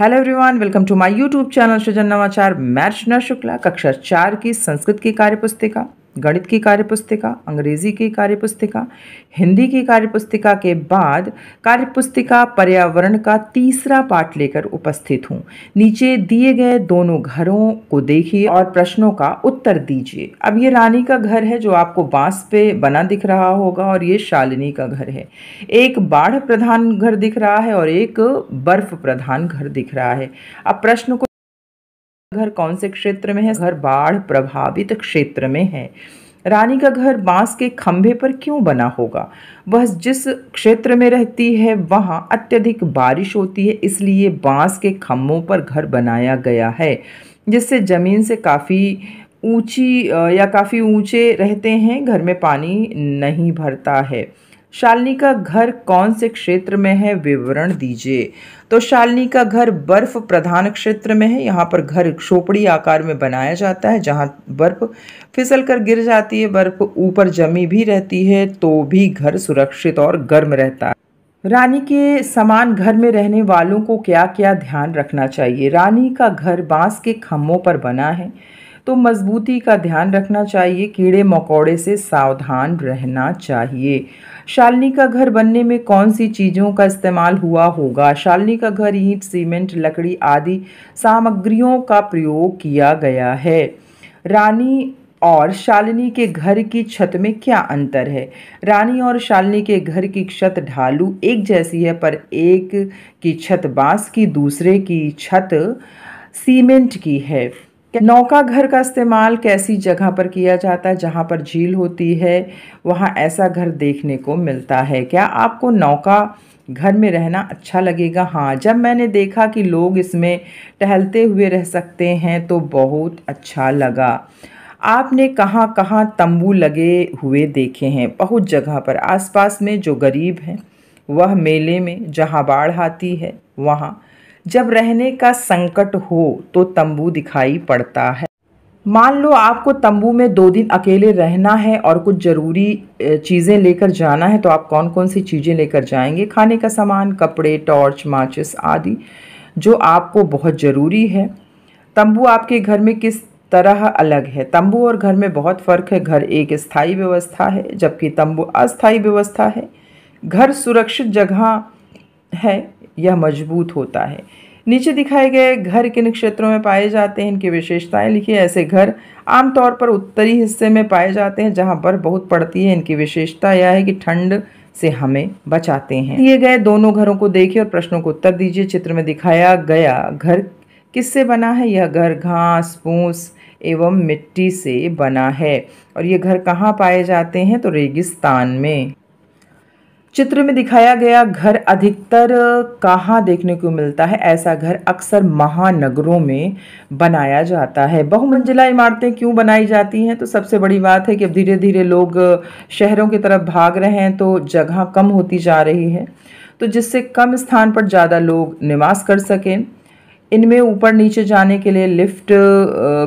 hello everyone welcome to my YouTube channel Srijan Navachar मैं अर्चना शुक्ला कक्षा चार की संस्कृत की कार्य पुस्तिका गणित की कार्यपुस्तिका अंग्रेजी की कार्यपुस्तिका हिंदी की कार्यपुस्तिका के बाद कार्यपुस्तिका पर्यावरण का तीसरा पाठ लेकर उपस्थित हूँ नीचे दिए गए दोनों घरों को देखिए और प्रश्नों का उत्तर दीजिए अब ये रानी का घर है जो आपको बांस पे बना दिख रहा होगा और ये शालिनी का घर है एक बाढ़ प्रधान घर दिख रहा है और एक बर्फ प्रधान घर दिख रहा है अब प्रश्न को घर कौन से क्षेत्र में है घर बाढ़ प्रभावित क्षेत्र में है रानी का घर बांस के खंभे पर क्यों बना होगा वह जिस क्षेत्र में रहती है वहाँ अत्यधिक बारिश होती है इसलिए बांस के खम्भों पर घर बनाया गया है जिससे ज़मीन से काफ़ी ऊंची या काफ़ी ऊंचे रहते हैं घर में पानी नहीं भरता है शालिनी का घर कौन से क्षेत्र में है विवरण दीजिए तो शालिनी का घर बर्फ प्रधान क्षेत्र में है यहाँ पर घर खोपड़ी आकार में बनाया जाता है जहाँ बर्फ फिसल कर गिर जाती है बर्फ ऊपर जमी भी रहती है तो भी घर सुरक्षित और गर्म रहता है रानी के समान घर में रहने वालों को क्या क्या ध्यान रखना चाहिए रानी का घर बांस के खम्भों पर बना है तो मजबूती का ध्यान रखना चाहिए कीड़े मकोड़े से सावधान रहना चाहिए शालनी का घर बनने में कौन सी चीज़ों का इस्तेमाल हुआ होगा शालनी का घर ईंट सीमेंट लकड़ी आदि सामग्रियों का प्रयोग किया गया है रानी और शालिनी के घर की छत में क्या अंतर है रानी और शालिनी के घर की छत ढालू एक जैसी है पर एक की छत बांस की दूसरे की छत सीमेंट की है नौका घर का इस्तेमाल कैसी जगह पर किया जाता है जहाँ पर झील होती है वहाँ ऐसा घर देखने को मिलता है क्या आपको नौका घर में रहना अच्छा लगेगा हाँ जब मैंने देखा कि लोग इसमें टहलते हुए रह सकते हैं तो बहुत अच्छा लगा आपने कहाँ कहाँ तंबू लगे हुए देखे हैं बहुत जगह पर आसपास में जो गरीब हैं वह मेले में जहाँ बाढ़ आती है वहाँ जब रहने का संकट हो तो तंबू दिखाई पड़ता है मान लो आपको तंबू में दो दिन अकेले रहना है और कुछ ज़रूरी चीज़ें लेकर जाना है तो आप कौन कौन सी चीज़ें लेकर जाएंगे खाने का सामान कपड़े टॉर्च माचिस आदि जो आपको बहुत ज़रूरी है तंबू आपके घर में किस तरह अलग है तंबू और घर में बहुत फ़र्क है घर एक स्थायी व्यवस्था है जबकि तंबू अस्थायी व्यवस्था है घर सुरक्षित जगह है यह मजबूत होता है नीचे दिखाए गए घर किन क्षेत्रों में पाए जाते हैं इनकी विशेषताएं लिखिए ऐसे घर आमतौर पर उत्तरी हिस्से में पाए जाते हैं जहां पर बहुत पड़ती है इनकी विशेषता यह है कि ठंड से हमें बचाते हैं दिए गए दोनों घरों को देखिए और प्रश्नों को उत्तर दीजिए चित्र में दिखाया गया घर किससे बना है यह घर घास फूस एवं मिट्टी से बना है और ये घर कहाँ पाए जाते हैं तो रेगिस्तान में चित्र में दिखाया गया घर अधिकतर कहाँ देखने को मिलता है ऐसा घर अक्सर महानगरों में बनाया जाता है बहुमंजिला इमारतें क्यों बनाई जाती हैं तो सबसे बड़ी बात है कि अब धीरे धीरे लोग शहरों की तरफ भाग रहे हैं तो जगह कम होती जा रही है तो जिससे कम स्थान पर ज़्यादा लोग निवास कर सकें इनमें ऊपर नीचे जाने के लिए लिफ्ट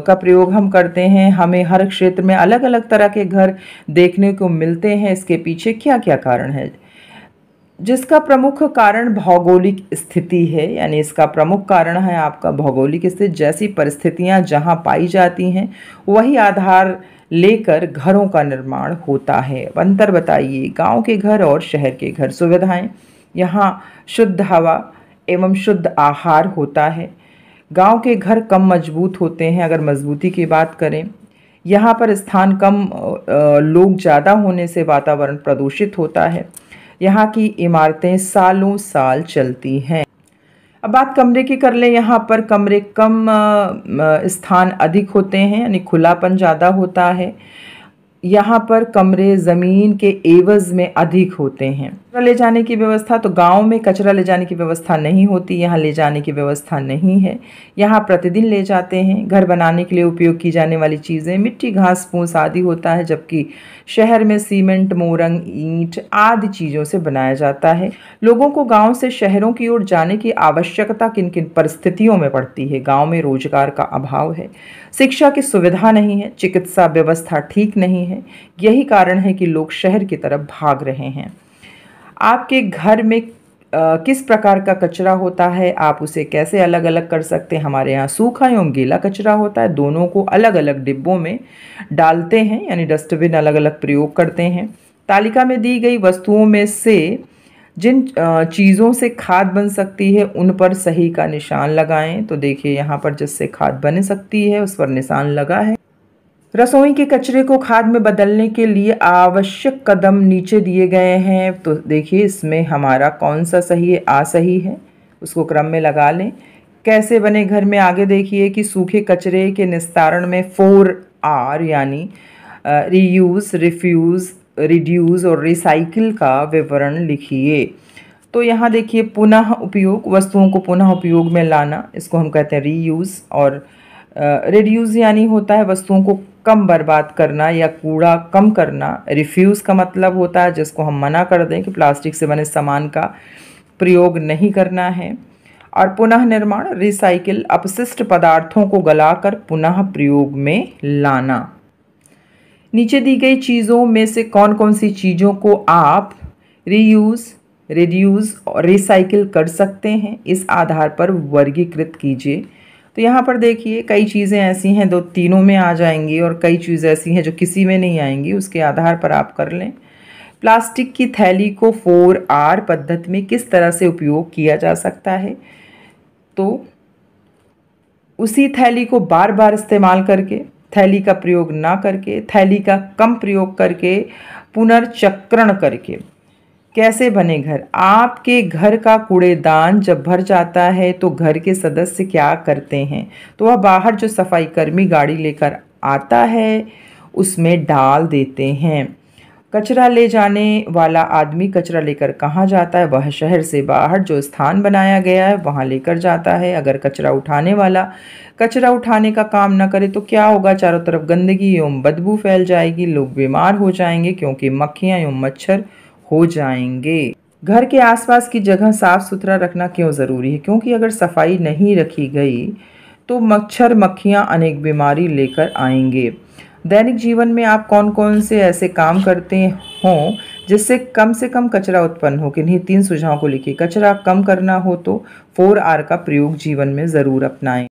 का प्रयोग हम करते हैं हमें हर क्षेत्र में अलग अलग तरह के घर देखने को मिलते हैं इसके पीछे क्या क्या कारण है जिसका प्रमुख कारण भौगोलिक स्थिति है यानी इसका प्रमुख कारण है आपका भौगोलिक स्थिति जैसी परिस्थितियां जहां पाई जाती हैं वही आधार लेकर घरों का निर्माण होता है अंतर बताइए गांव के घर और शहर के घर सुविधाएं यहाँ शुद्ध हवा एवं शुद्ध आहार होता है गांव के घर कम मजबूत होते हैं अगर मजबूती की बात करें यहाँ पर स्थान कम लोग ज़्यादा होने से वातावरण प्रदूषित होता है यहाँ की इमारतें सालों साल चलती हैं अब बात कमरे की कर लें यहाँ पर कमरे कम स्थान अधिक होते हैं यानी खुलापन ज़्यादा होता है यहाँ पर कमरे ज़मीन के एवज़ में अधिक होते हैं कचरा ले जाने की व्यवस्था तो गांव में कचरा ले जाने की व्यवस्था नहीं होती यहाँ ले जाने की व्यवस्था नहीं है यहाँ प्रतिदिन ले जाते हैं घर बनाने के लिए उपयोग की जाने वाली चीज़ें मिट्टी घास फूस आदि होता है जबकि शहर में सीमेंट मोरंग ईंट आदि चीज़ों से बनाया जाता है लोगों को गाँव से शहरों की ओर जाने की आवश्यकता किन किन परिस्थितियों में पड़ती है गाँव में रोजगार का अभाव है शिक्षा की सुविधा नहीं है चिकित्सा व्यवस्था ठीक नहीं है यही कारण है कि लोग शहर की तरफ भाग रहे हैं आपके घर में किस प्रकार का कचरा होता है आप उसे कैसे अलग अलग कर सकते हैं हमारे यहाँ सूखा एवं गीला कचरा होता है दोनों को अलग अलग डिब्बों में डालते हैं यानी डस्टबिन अलग अलग प्रयोग करते हैं तालिका में दी गई वस्तुओं में से जिन चीज़ों से खाद बन सकती है उन पर सही का निशान लगाएं तो देखिए यहाँ पर जिससे खाद बन सकती है उस पर निशान लगा है रसोई के कचरे को खाद में बदलने के लिए आवश्यक कदम नीचे दिए गए हैं तो देखिए इसमें हमारा कौन सा सही है आ सही है उसको क्रम में लगा लें कैसे बने घर में आगे देखिए कि सूखे कचरे के निस्तारण में फोर आर यानी रीयूज़ रिफ्यूज़ रिड्यूज़ और रिसाइकिल का विवरण लिखिए तो यहाँ देखिए पुनः उपयोग वस्तुओं को पुनः उपयोग में लाना इसको हम कहते हैं रीयूज़ और रिड्यूज़ यानी होता है वस्तुओं को कम बर्बाद करना या कूड़ा कम करना रिफ्यूज़ का मतलब होता है जिसको हम मना कर दें कि प्लास्टिक से बने सामान का प्रयोग नहीं करना है और पुनः निर्माण रिसाइकिल अपशिष्ट पदार्थों को गलाकर पुनः प्रयोग में लाना नीचे दी गई चीज़ों में से कौन कौन सी चीज़ों को आप रीयूज़ रिड्यूज़ और रिसाइकिल कर सकते हैं इस आधार पर वर्गीकृत कीजिए तो यहाँ पर देखिए कई चीज़ें ऐसी हैं दो तीनों में आ जाएंगी और कई चीज़ ऐसी हैं जो किसी में नहीं आएंगी उसके आधार पर आप कर लें प्लास्टिक की थैली को फोर आर पद्धति में किस तरह से उपयोग किया जा सकता है तो उसी थैली को बार बार इस्तेमाल करके थैली का प्रयोग ना करके थैली का कम प्रयोग करके पुनर्चक्रण करके कैसे बने घर आपके घर का कूड़ेदान जब भर जाता है तो घर के सदस्य क्या करते हैं तो वह बाहर जो सफाईकर्मी गाड़ी लेकर आता है उसमें डाल देते हैं कचरा ले जाने वाला आदमी कचरा लेकर कहाँ जाता है वह शहर से बाहर जो स्थान बनाया गया है वहाँ लेकर जाता है अगर कचरा उठाने वाला कचरा उठाने का काम ना करे तो क्या होगा चारों तरफ गंदगी एवं बदबू फैल जाएगी लोग बीमार हो जाएंगे क्योंकि मक्खियाँ एवं मच्छर हो जाएंगे घर के आसपास की जगह साफ़ सुथरा रखना क्यों ज़रूरी है क्योंकि अगर सफाई नहीं रखी गई तो मच्छर मक्खियाँ अनेक बीमारी लेकर आएंगे दैनिक जीवन में आप कौन कौन से ऐसे काम करते हों जिससे कम से कम कचरा उत्पन्न हो किन्हीं तीन सुझावों को लिखिए कचरा कम करना हो तो फोर आर का प्रयोग जीवन में ज़रूर अपनाएं